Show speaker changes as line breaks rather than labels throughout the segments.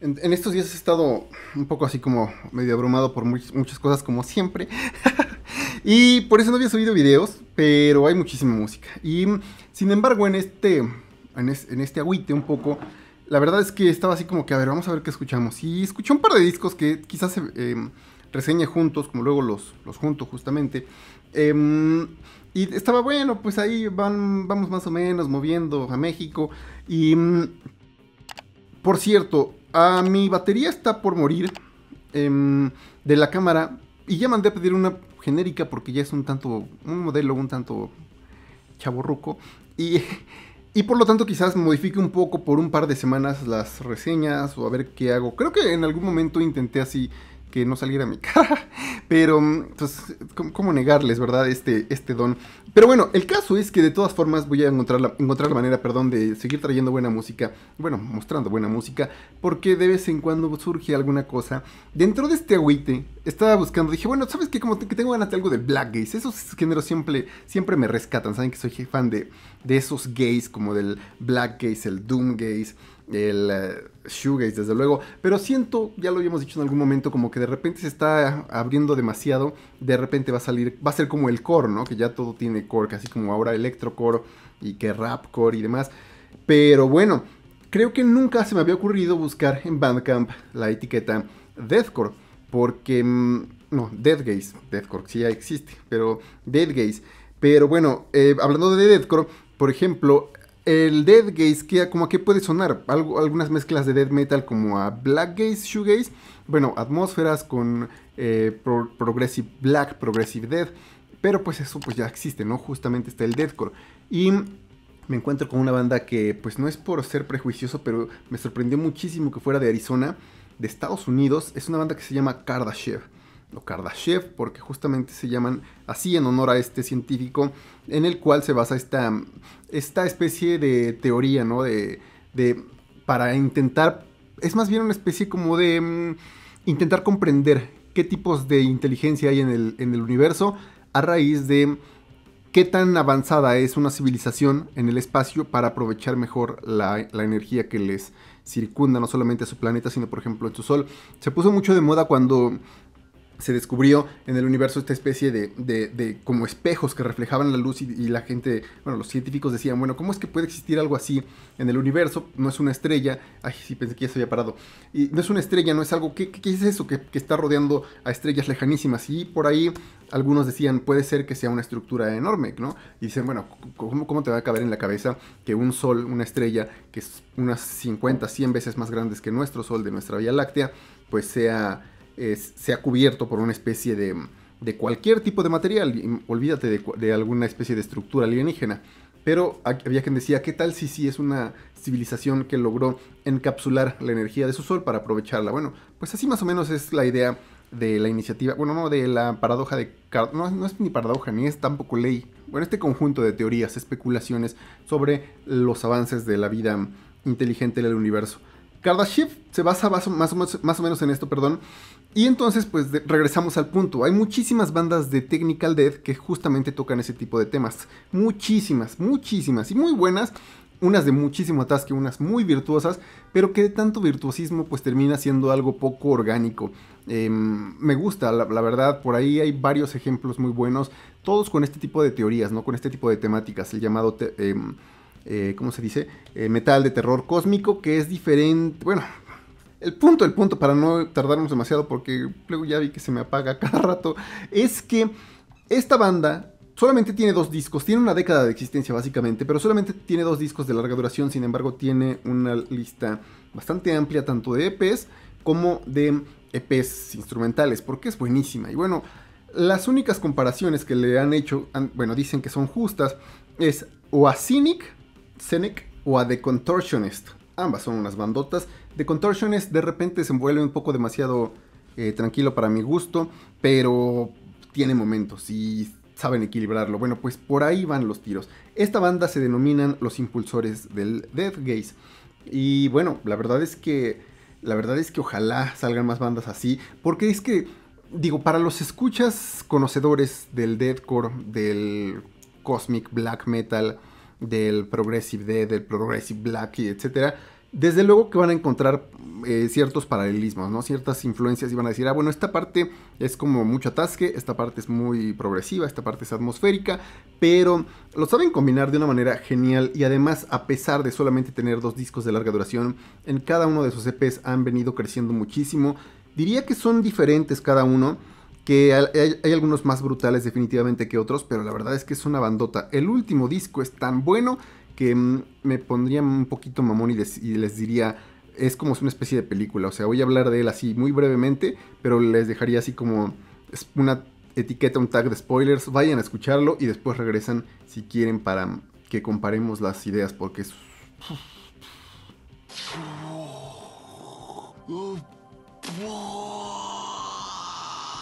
En, estos días he estado un poco así como medio abrumado por muchas cosas como siempre. y por eso no había subido videos, pero hay muchísima música. Y sin embargo en este, en, este agüite un poco, la verdad es que estaba así como que a ver, vamos a ver qué escuchamos. Y escuché un par de discos que quizás eh, reseñe juntos, como luego los, los junto justamente. Em, y estaba bueno, pues ahí van, vamos más o menos moviendo a México. Y mm, por cierto, mi batería está por morir em, de la cámara y ya mandé a pedir una genérica porque ya es un tanto, un modelo un tanto chaborruco y, y por lo tanto quizás modifique un poco por un par de semanas las reseñas o a ver qué hago. Creo que en algún momento intenté así que no saliera mi cara. Pero, entonces, mm, pues, ¿cómo, negarles, verdad? Este, este don. Pero bueno, el caso es que de todas formas voy a encontrar la, manera, perdón, de seguir trayendo buena música. Bueno, mostrando buena música. Porque de vez en cuando surge alguna cosa. Dentro de este agüite, estaba buscando. Dije, bueno, ¿sabes qué? Como que tengo ganas de algo de Black Gays. Esos géneros siempre, siempre me rescatan. Saben que soy fan de, de esos gays, como del Black Gays, el Doom Gays, el... Eh, shoegaze, desde luego, pero siento, ya lo habíamos dicho en algún momento, como que de repente se está abriendo demasiado, de repente va a salir, va a ser como el core, ¿no? Que ya todo tiene core, casi como ahora electrocore y que rapcore y demás. Pero bueno, creo que nunca se me había ocurrido buscar en Bandcamp la etiqueta deathcore, porque mm, no, deathgaze, deathcore sí ya existe, pero deathgaze. Pero bueno, eh, hablando de deathcore, por ejemplo, el dead gaze, que, como a puede sonar, algunas mezclas de death metal como a black gaze, shoegaze, bueno, atmósferas con eh, progressive black, progressive death, pero pues eso pues ya existe, ¿no? Justamente está el deathcore. Y me encuentro con una banda que pues no es por ser prejuicioso, pero me sorprendió muchísimo que fuera de Arizona, de Estados Unidos, es una banda que se llama Kardashev o Kardashev, porque justamente se llaman así en honor a este científico, en el cual se basa esta, esta especie de teoría, ¿no? De, de, para intentar, es más bien una especie como de mm, intentar comprender qué tipos de inteligencia hay en el, en el universo a raíz de qué tan avanzada es una civilización en el espacio para aprovechar mejor la, la, energía que les circunda, no solamente a su planeta, sino por ejemplo en su sol. Se puso mucho de moda cuando se descubrió en el universo esta especie de, de, como espejos que reflejaban la luz y, la gente, bueno, los científicos decían, bueno, ¿cómo es que puede existir algo así en el universo? No es una estrella, ay, sí, pensé que ya se había parado, y no es una estrella, no es algo, ¿qué, es eso que, está rodeando a estrellas lejanísimas? Y por ahí algunos decían, puede ser que sea una estructura enorme, ¿no? Y dicen, bueno, ¿cómo, cómo te va a caber en la cabeza que un sol, una estrella, que es unas 50, 100 veces más grandes que nuestro sol de nuestra Vía Láctea, pues sea se ha cubierto por una especie de, de cualquier tipo de material, olvídate de, de, alguna especie de estructura alienígena. Pero había quien decía, ¿qué tal si sí es una civilización que logró encapsular la energía de su sol para aprovecharla? Bueno, pues así más o menos es la idea de la iniciativa, bueno, no, de la paradoja de... No, no es ni paradoja, ni es tampoco ley. Bueno, este conjunto de teorías, especulaciones sobre los avances de la vida inteligente en el universo. Kardashev se basa más o menos en esto, perdón, y entonces, pues regresamos al punto. Hay muchísimas bandas de Technical Death que justamente tocan ese tipo de temas. Muchísimas, muchísimas y muy buenas. Unas de muchísimo atasque, unas muy virtuosas, pero que de tanto virtuosismo pues termina siendo algo poco orgánico. Em, me gusta, la, verdad, por ahí hay varios ejemplos muy buenos, todos con este tipo de teorías, ¿no? Con este tipo de temáticas, el llamado... Em, eh, ¿cómo se dice? Eh, metal de terror cósmico, que es diferente, bueno, el punto, el punto, para no tardarnos demasiado, porque luego ya vi que se me apaga cada rato, es que esta banda solamente tiene dos discos, tiene una década de existencia básicamente, pero solamente tiene dos discos de larga duración, sin embargo tiene una lista bastante amplia tanto de EPs como de EPs instrumentales, porque es buenísima. Y bueno, las únicas comparaciones que le han hecho, bueno, dicen que son justas, es o a Cynic, Cynic o a The Contortionist. Ambas son unas bandotas The Contortionist de repente se envuelve un poco demasiado eh, tranquilo para mi gusto, pero tiene momentos y saben equilibrarlo. Bueno, pues por ahí van los tiros. Esta banda se denominan los impulsores del Death Gaze. Y bueno, la verdad es que la verdad es que ojalá salgan más bandas así, porque es que digo, para los escuchas conocedores del deathcore, del cosmic black metal, del progressive Dead, del progressive black, etcétera, desde luego que van a encontrar eh, ciertos paralelismos, ¿no? Ciertas influencias y van a decir, ah, bueno, esta parte es como mucho atasque, esta parte es muy progresiva, esta parte es atmosférica, pero lo saben combinar de una manera genial y además, a pesar de solamente tener dos discos de larga duración, en cada uno de sus EPs han venido creciendo muchísimo. Diría que son diferentes cada uno, que hay, algunos más brutales definitivamente que otros, pero la verdad es que es una bandota. El último disco es tan bueno que mm, me pondría un poquito mamón y les, diría, es como una especie de película, o sea, voy a hablar de él así muy brevemente, pero les dejaría así como una etiqueta, un tag de spoilers, vayan a escucharlo y después regresan si quieren para que comparemos las ideas, porque es... Oh,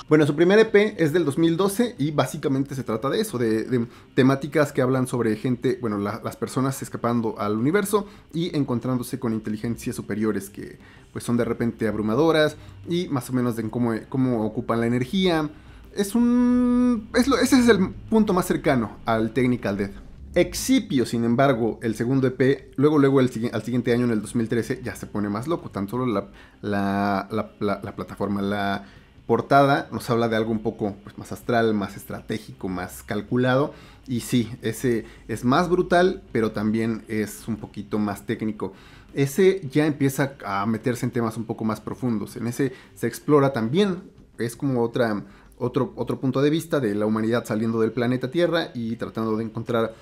bueno, su primer EP es del 2012 y básicamente se trata de eso, de, temáticas que hablan sobre gente, bueno, las personas escapando al universo y encontrándose con inteligencias superiores que pues son de repente abrumadoras y más o menos de cómo, cómo ocupan la energía. Es un... ese es el punto más cercano al Technical Death. Excipio, sin embargo, el segundo EP, luego, luego al siguiente año, en el 2013, ya se pone más loco. Tan solo la, la, la, la plataforma, la portada nos habla de algo un poco pues, más astral, más estratégico, más calculado. Y sí, ese es más brutal, pero también es un poquito más técnico. Ese ya empieza a meterse en temas un poco más profundos. En ese se explora también, es como otra, otro, otro punto de vista de la humanidad saliendo del planeta Tierra y tratando de encontrar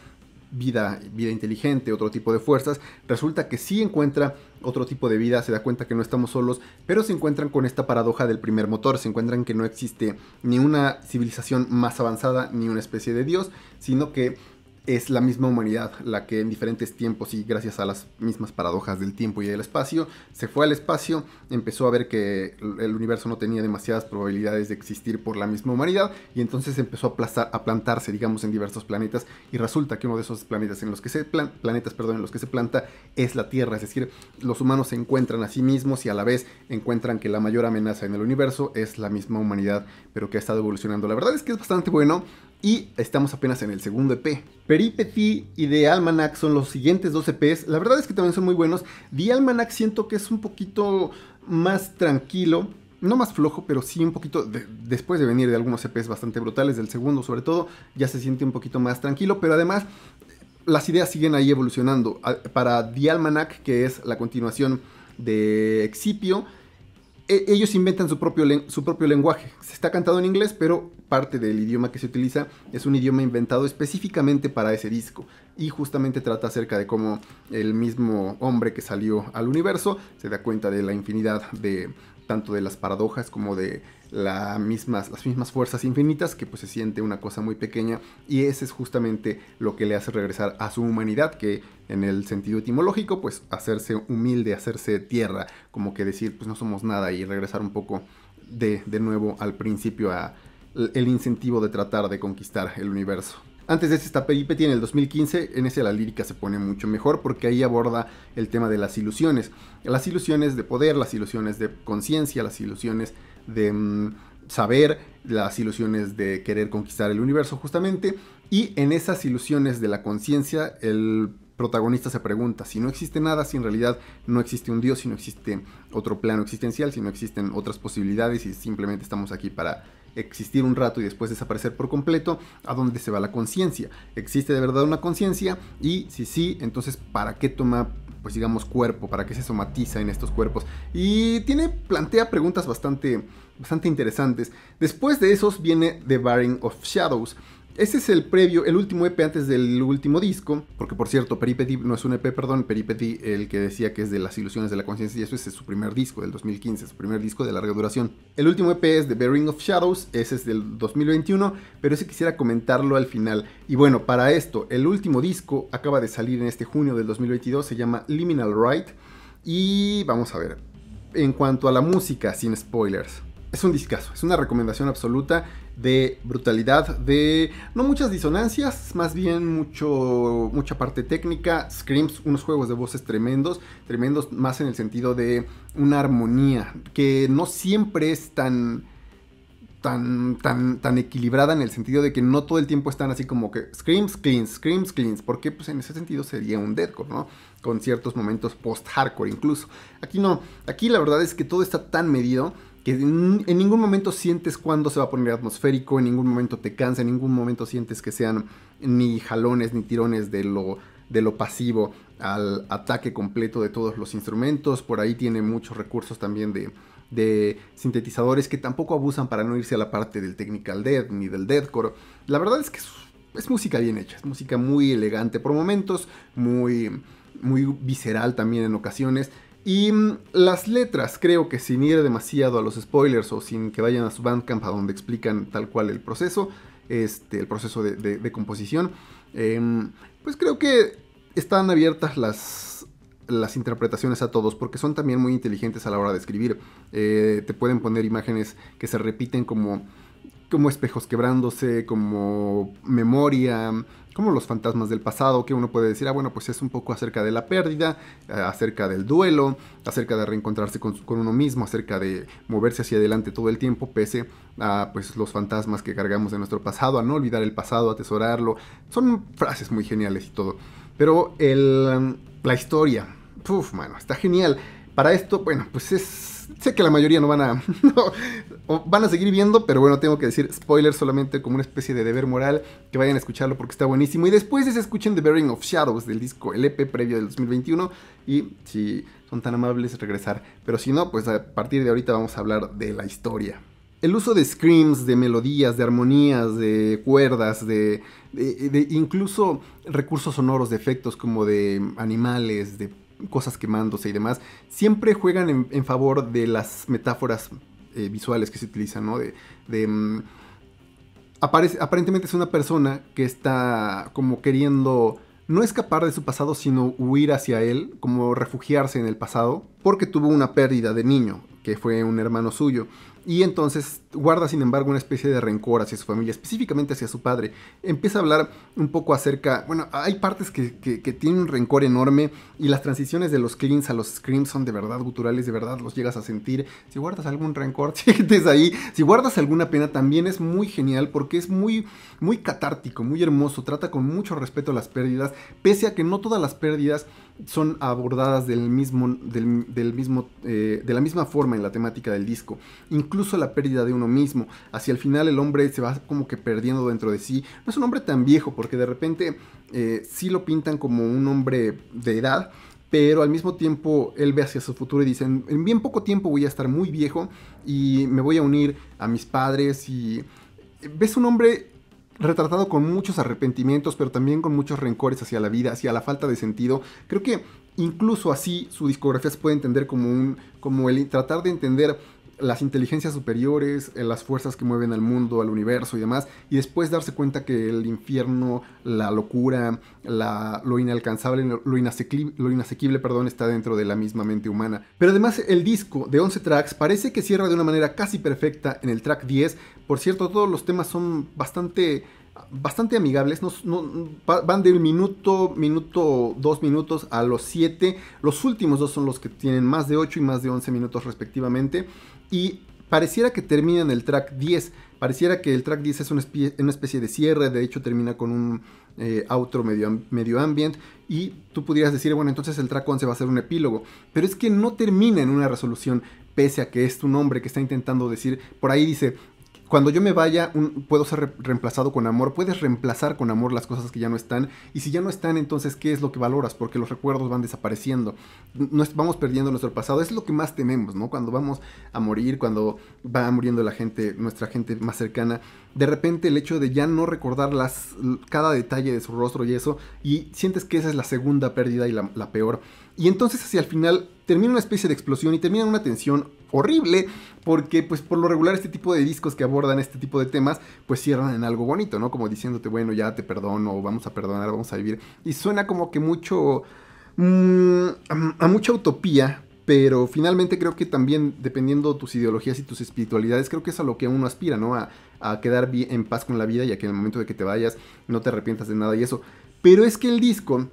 vida, vida inteligente, otro tipo de fuerzas, resulta que sí encuentra otro tipo de vida, se da cuenta que no estamos solos, pero se encuentran con esta paradoja del primer motor, se encuentran que no existe ni una civilización más avanzada, ni una especie de dios, sino que es la misma humanidad la que en diferentes tiempos y gracias a las mismas paradojas del tiempo y del espacio se fue al espacio, empezó a ver que el universo no tenía demasiadas probabilidades de existir por la misma humanidad y entonces empezó a, plantarse, digamos, en diversos planetas y resulta que uno de esos planetas en los que se planetas, perdón, en los que se planta es la Tierra, es decir, los humanos se encuentran a sí mismos y a la vez encuentran que la mayor amenaza en el universo es la misma humanidad, pero que ha estado evolucionando. La verdad es que es bastante bueno, y estamos apenas en el segundo EP. Peripeti y The Almanac son los siguientes dos EPs. La verdad es que también son muy buenos. The Almanac siento que es un poquito más tranquilo. No más flojo, pero sí un poquito, después de venir de algunos EPs bastante brutales, del segundo sobre todo, ya se siente un poquito más tranquilo, pero además las ideas siguen ahí evolucionando. Para The Almanac, que es la continuación de Excipio, e, ellos inventan su propio, su propio lenguaje. Se está cantado en inglés, pero parte del idioma que se utiliza es un idioma inventado específicamente para ese disco. Y justamente trata acerca de cómo el mismo hombre que salió al universo se da cuenta de la infinidad de tanto de las paradojas como de mismas, las mismas fuerzas infinitas, que pues se siente una cosa muy pequeña, y ese es justamente lo que le hace regresar a su humanidad, que en el sentido etimológico, pues hacerse humilde, hacerse tierra, como que decir, pues no somos nada, y regresar un poco de, nuevo al principio, a el incentivo de tratar de conquistar el universo. Antes de esta peripetia, en el 2015, en ese la lírica se pone mucho mejor porque ahí aborda el tema de las ilusiones. Las ilusiones de poder, las ilusiones de conciencia, las ilusiones de mm, saber, las ilusiones de querer conquistar el universo justamente, y en esas ilusiones de la conciencia el protagonista se pregunta si no existe nada, si en realidad no existe un dios, si no existe otro plano existencial, si no existen otras posibilidades y simplemente estamos aquí para existir un rato y después desaparecer por completo, ¿a dónde se va la conciencia? ¿Existe de verdad una conciencia? Y si sí, entonces ¿para qué toma pues digamos, cuerpo, para qué se somatiza en estos cuerpos. Y tiene, plantea preguntas bastante, bastante interesantes. Después de esos viene The Baring of Shadows, ese es el previo, el último EP antes del último disco, porque por cierto, Peripeti no es un EP, perdón, Peripeti, el que decía que es de las ilusiones de la conciencia, y eso es su primer disco del 2015, su primer disco de larga duración. El último EP es de Bearing of Shadows, ese es del 2021, pero ese quisiera comentarlo al final. Y bueno, para esto, el último disco acaba de salir en este junio del 2022, se llama Liminal Right, y vamos a ver. En cuanto a la música, sin spoilers. Es un discazo, es una recomendación absoluta de brutalidad, de no muchas disonancias, más bien mucho, mucha parte técnica, screams, unos juegos de voces tremendos, tremendos más en el sentido de una armonía que no siempre es tan... Tan, tan, tan, equilibrada en el sentido de que no todo el tiempo están así como que screams, cleans, screams, cleans, porque pues en ese sentido sería un deadcore, ¿no? Con ciertos momentos post-hardcore incluso. Aquí no, aquí la verdad es que todo está tan medido que en, ningún momento sientes cuándo se va a poner atmosférico, en ningún momento te cansa, en ningún momento sientes que sean ni jalones ni tirones de lo, de lo pasivo al ataque completo de todos los instrumentos. Por ahí tiene muchos recursos también de, sintetizadores que tampoco abusan para no irse a la parte del technical death ni del deathcore. La verdad es que es, música bien hecha, es música muy elegante por momentos, muy, muy visceral también en ocasiones y mm, las letras, creo que sin ir demasiado a los spoilers o sin que vayan a su bandcamp a donde explican tal cual el proceso, este, el proceso de, composición, em, pues creo que están abiertas las, las interpretaciones a todos porque son también muy inteligentes a la hora de escribir. Eh, te pueden poner imágenes que se repiten como como espejos quebrándose, como memoria, como los fantasmas del pasado, que uno puede decir, ah, bueno, pues es un poco acerca de la pérdida, eh, acerca del duelo, acerca de reencontrarse con, uno mismo, acerca de moverse hacia adelante todo el tiempo, pese a pues, los fantasmas que cargamos de nuestro pasado, a no olvidar el pasado, a atesorarlo. Son frases muy geniales y todo. Pero el, la historia, uff, mano, está genial. Para esto, bueno, pues es. Sé que la mayoría no van a. van a seguir viendo, pero bueno, tengo que decir spoiler solamente como una especie de deber moral. Que vayan a escucharlo porque está buenísimo. Y después es escuchen The Bearing of Shadows del disco, el EP previo del 2021. Y si son tan amables, regresar. Pero si no, pues a partir de ahorita vamos a hablar de la historia. El uso de screams, de melodías, de armonías, de cuerdas, de, de incluso recursos sonoros, de efectos como de animales, de cosas quemándose y demás, siempre juegan en, favor de las metáforas eh, visuales que se utilizan, ¿no? De, mm, aparece, aparentemente es una persona que está como queriendo no escapar de su pasado, sino huir hacia él, como refugiarse en el pasado, porque tuvo una pérdida de niño que fue un hermano suyo. Y entonces guarda, sin embargo, una especie de rencor hacia su familia, específicamente hacia su padre. Empieza a hablar un poco acerca. Bueno, hay partes que, tienen un rencor enorme y las transiciones de los cleans a los screams son de verdad guturales, de verdad los llegas a sentir. Si guardas algún rencor, sientes ahí. Si guardas alguna pena, también es muy genial porque es muy, muy catártico, muy hermoso. Trata con mucho respeto las pérdidas, pese a que no todas las pérdidas son abordadas del mismo, del, mismo, eh, de la misma forma en la temática del disco. Incluso la pérdida de uno mismo. Hacia el final el hombre se va como que perdiendo dentro de sí. No es un hombre tan viejo porque de repente eh, sí lo pintan como un hombre de edad. Pero al mismo tiempo él ve hacia su futuro y dice, en bien poco tiempo voy a estar muy viejo y me voy a unir a mis padres y eh, ves un hombre retratado con muchos arrepentimientos, pero también con muchos rencores hacia la vida, hacia la falta de sentido. Creo que incluso así su discografía se puede entender como un como el tratar de entender las inteligencias superiores, eh, las fuerzas que mueven al mundo, al universo y demás, y después darse cuenta que el infierno, la locura, la, lo inalcanzable, lo inasequible, lo inasequible perdón, está dentro de la misma mente humana. Pero además el disco de 11 tracks parece que cierra de una manera casi perfecta en el track 10. Por cierto, todos los temas son bastante bastante amigables. van del minuto, minuto, dos minutos a los siete. Los últimos dos son los que tienen más de ocho y más de 11 minutos respectivamente. Y pareciera que terminan el track 10. Pareciera que el track 10 es una especie, de cierre. De hecho, termina con un eh, outro medio, medio ambient. Y tú pudieras decir, bueno, entonces el track 11 va a ser un epílogo. Pero es que no termina en una resolución pese a que es tu nombre que está intentando decir, por ahí dice, cuando yo me vaya, puedo ser reemplazado con amor, puedes reemplazar con amor las cosas que ya no están, y si ya no están, entonces, ¿qué es lo que valoras? Porque los recuerdos van desapareciendo, vamos perdiendo nuestro pasado, es lo que más tememos, ¿no? Cuando vamos a morir, cuando va muriendo la gente, nuestra gente más cercana, de repente el hecho de ya no recordar cada detalle de su rostro y eso, y sientes que esa es la segunda pérdida y la peor, y entonces hacia el final termina una especie de explosión y termina una tensión horrible, porque pues por lo regular este tipo de discos que abordan este tipo de temas, pues cierran en algo bonito, ¿no? Como diciéndote, bueno, ya te perdono, vamos a perdonar, vamos a vivir. Y suena como que mucho... Mm, a, mucha utopía, pero finalmente creo que también dependiendo tus ideologías y tus espiritualidades, creo que es a lo que uno aspira, ¿no? A, a quedar en paz con la vida y a que en el momento de que te vayas no te arrepientas de nada y eso. Pero es que el disco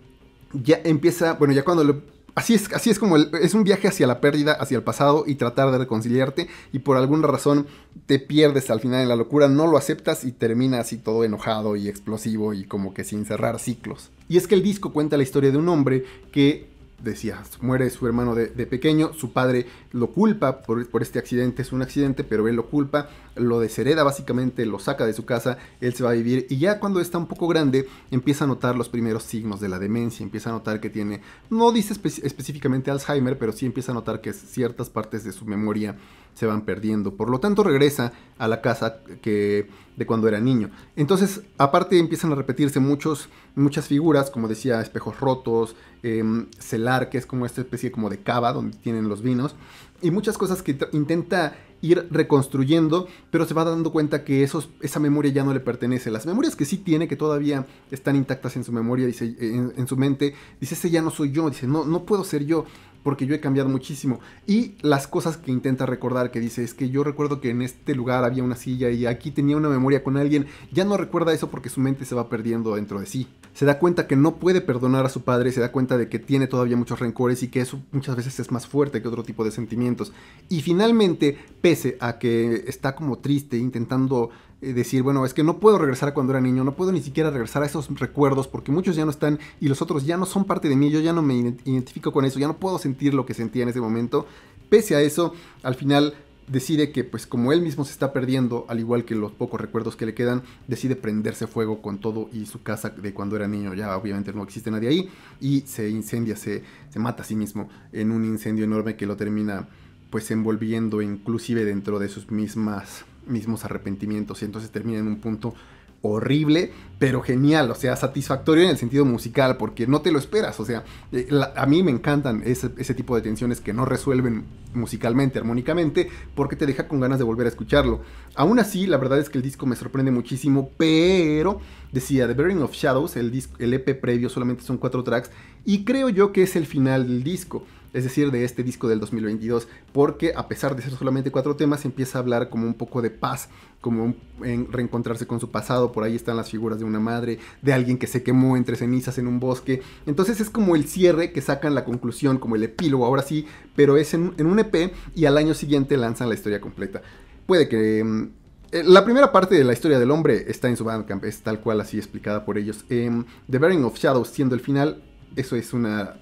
ya empieza, bueno, ya cuando lo Así es, así es como es un viaje hacia la pérdida, hacia el pasado y tratar de reconciliarte y por alguna razón te pierdes al final en la locura, no lo aceptas y termina así todo enojado y explosivo y como que sin cerrar ciclos. Y es que el disco cuenta la historia de un hombre que decía, muere su hermano de, pequeño, su padre lo culpa por, este accidente, es un accidente, pero él lo culpa, lo deshereda básicamente, lo saca de su casa, él se va a vivir y ya cuando está un poco grande empieza a notar los primeros signos de la demencia, empieza a notar que tiene, no dice específicamente Alzheimer, pero sí empieza a notar que ciertas partes de su memoria se van perdiendo. Por lo tanto regresa a la casa que de cuando era niño. Entonces, aparte empiezan a repetirse muchos, muchas figuras, como decía, espejos rotos, em, celar, que es como esta especie como de cava donde tienen los vinos, y muchas cosas que intenta ir reconstruyendo, pero se va dando cuenta que esos, esa memoria ya no le pertenece. Las memorias que sí tiene, que todavía están intactas en su memoria, dice, en, su mente, dice, ese ya no soy yo, dice, no, no puedo ser yo porque yo he cambiado muchísimo. Y las cosas que intenta recordar, que dice, es que yo recuerdo que en este lugar había una silla y aquí tenía una memoria con alguien, ya no recuerda eso porque su mente se va perdiendo dentro de sí. Se da cuenta que no puede perdonar a su padre, se da cuenta de que tiene todavía muchos rencores y que eso muchas veces es más fuerte que otro tipo de sentimientos. Y finalmente, pese a que está como triste, intentando decir, bueno, es que no puedo regresar a cuando era niño, no puedo ni siquiera regresar a esos recuerdos porque muchos ya no están y los otros ya no son parte de mí, yo ya no me identifico con eso, ya no puedo sentir lo que sentía en ese momento. Pese a eso, al final decide que pues como él mismo se está perdiendo, al igual que los pocos recuerdos que le quedan, decide prenderse fuego con todo y su casa de cuando era niño, ya obviamente no existe nadie ahí, y se incendia, se, se mata a sí mismo en un incendio enorme que lo termina pues envolviendo inclusive dentro de sus mismas mismos arrepentimientos y entonces termina en un punto horrible, pero genial, o sea, satisfactorio en el sentido musical, porque no te lo esperas, o sea, eh, a mí me encantan ese, tipo de tensiones que no resuelven musicalmente, armónicamente, porque te deja con ganas de volver a escucharlo. Aún así, la verdad es que el disco me sorprende muchísimo, pero decía, The Burning of Shadows, el, el EP previo solamente son cuatro tracks, y creo yo que es el final del disco es decir, de este disco del 2022, porque a pesar de ser solamente cuatro temas, empieza a hablar como un poco de paz, como en reencontrarse con su pasado, por ahí están las figuras de una madre, de alguien que se quemó entre cenizas en un bosque, entonces es como el cierre que sacan la conclusión, como el epílogo, ahora sí, pero es en, un EP y al año siguiente lanzan la historia completa. Puede que... Mm, eh, la primera parte de la historia del hombre está en su Bandcamp, es tal cual así explicada por ellos. Em, The Bearing of Shadows siendo el final, eso es una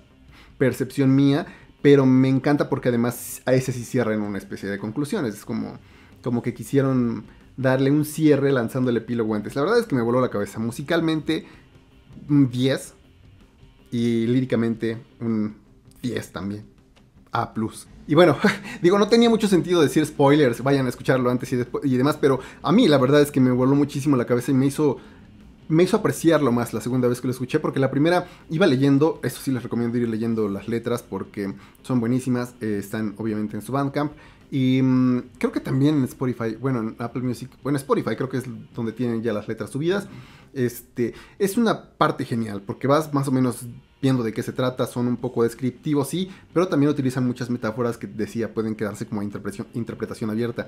percepción mía, pero me encanta porque además a ese sí cierran una especie de conclusiones. Es como, como que quisieron darle un cierre lanzando el epílogo antes. La verdad es que me voló la cabeza. Musicalmente, un 10. Y líricamente, un 10 también. A plus. Y bueno, digo, no tenía mucho sentido decir spoilers, vayan a escucharlo antes y, después, y demás, pero a mí la verdad es que me voló muchísimo la cabeza y me hizo me hizo apreciarlo más la segunda vez que lo escuché, porque la primera iba leyendo, eso sí les recomiendo ir leyendo las letras porque son buenísimas, eh, están obviamente en su Bandcamp. Y mm, creo que también en Spotify, bueno, en Apple Music, bueno, Spotify creo que es donde tienen ya las letras subidas. Este, es una parte genial, porque vas más o menos viendo de qué se trata, son un poco descriptivos, sí, pero también utilizan muchas metáforas que decía pueden quedarse como interpretación, interpretación abierta.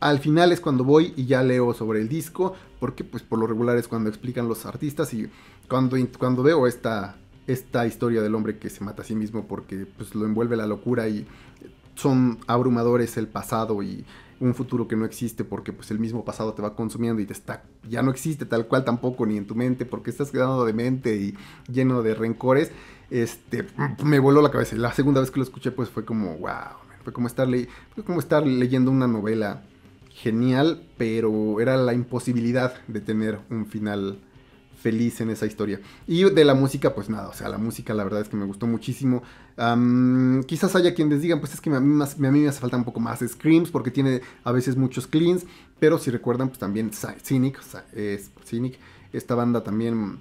Al final es cuando voy y ya leo sobre el disco, porque pues por lo regular es cuando explican los artistas y cuando, cuando veo esta, esta historia del hombre que se mata a sí mismo porque pues lo envuelve la locura y son abrumadores el pasado y un futuro que no existe porque pues el mismo pasado te va consumiendo y te está ya no existe tal cual tampoco ni en tu mente porque estás quedando de mente y lleno de rencores este me voló la cabeza la segunda vez que lo escuché pues fue como wow fue como estar fue como estar leyendo una novela genial pero era la imposibilidad de tener un final feliz en esa historia. Y de la música, pues nada, o sea, la música la verdad es que me gustó muchísimo. quizás haya quienes digan, pues es que a mí, a mí me hace falta un poco más screams porque tiene a veces muchos cleans, pero si recuerdan, pues también Cynic, es Cynic esta banda también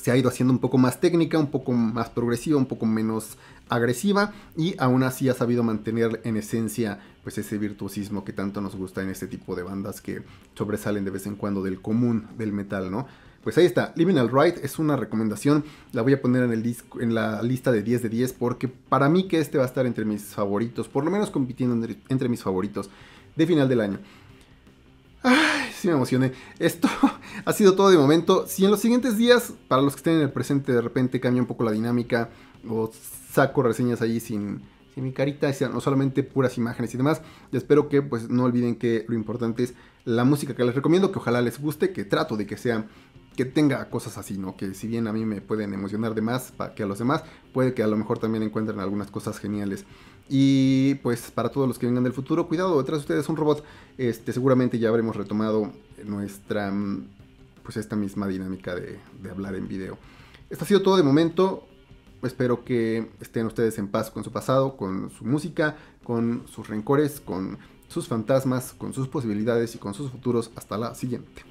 se ha ido haciendo un poco más técnica, un poco más progresiva, un poco menos agresiva y aún así ha sabido mantener en esencia pues ese virtuosismo que tanto nos gusta en este tipo de bandas que sobresalen de vez en cuando del común del metal, ¿no? Pues ahí está, Liminal Right es una recomendación, la voy a poner en, el en la lista de 10 de 10 porque para mí que este va a estar entre mis favoritos, por lo menos compitiendo entre, mis favoritos de final del año. Ay, sí me emocioné. Esto ha sido todo de momento. Si en los siguientes días, para los que estén en el presente, de repente cambia un poco la dinámica o saco reseñas ahí sin, mi carita, no solamente puras imágenes y demás, espero que pues no olviden que lo importante es la música que les recomiendo, que ojalá les guste, que trato de que sea que tenga cosas así, ¿no? Que si bien a mí me pueden emocionar de más que a los demás, puede que a lo mejor también encuentren algunas cosas geniales. Y pues para todos los que vengan del futuro, cuidado, detrás de ustedes un robot. Este, seguramente ya habremos retomado nuestra, mm, pues esta misma dinámica de, de hablar en video. Esto ha sido todo de momento. Espero que estén ustedes en paz con su pasado, con su música, con sus rencores, con sus fantasmas, con sus posibilidades y con sus futuros. Hasta la siguiente.